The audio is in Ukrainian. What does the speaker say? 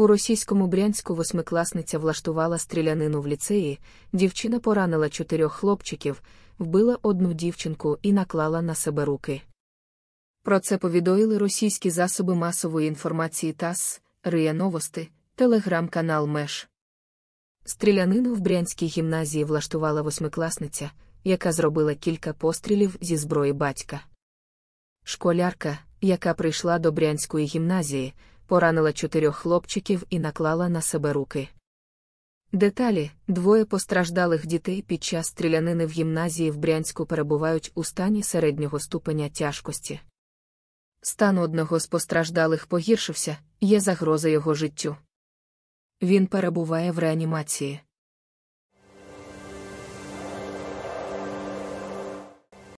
У російському брянську восьмикласниця влаштувала стрілянину в ліцеї, дівчина поранила чотирьох хлопчиків, вбила одну дівчинку і наклала на себе руки. Про це повідомили російські засоби масової інформації ТАСС, РИА Новости, телеграм-канал Меш. Стрілянину в брянській гімназії влаштувала восьмикласниця, яка зробила кілька пострілів зі зброї батька. Школярка, яка прийшла до брянської гімназії, поранила чотирьох хлопчиків і наклала на себе руки. Деталі двоє постраждалих дітей під час стрілянини в гімназії в Брянську перебувають у стані середнього ступеня тяжкості. Стан одного з постраждалих погіршився, є загроза його життю. Він перебуває в реанімації.